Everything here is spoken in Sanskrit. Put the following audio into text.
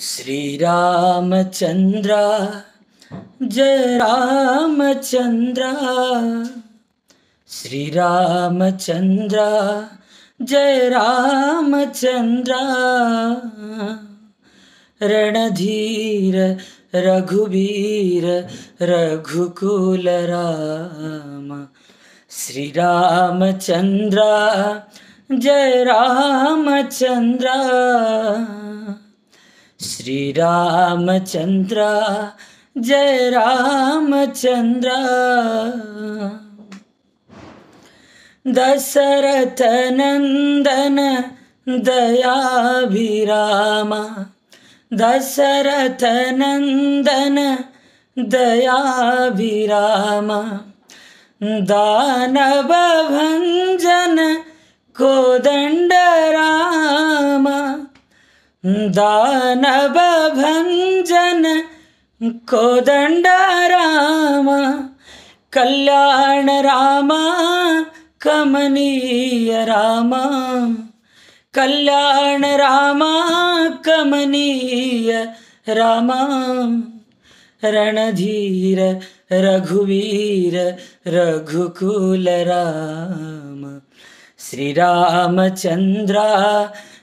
श्री चंद्रा जय राम चंद्रा जय चंद्रा रणधीर रघुवीर रघुकुल राम श्री चंद्रा जय चंद्रा श्रीरामचन्द्र जय रामचन्द्र दशरथ नन्दन दयाभिराम दशरथनन्दन दयाभिराम दानवभञ्जन कोदण्ड दानभञ्जन कोदण्डाराम कल्याणराम राम कमनीय राम कमनीय राम रणधीर रघुवीर रघुकुलराम राम श्रीरामचन्द्रा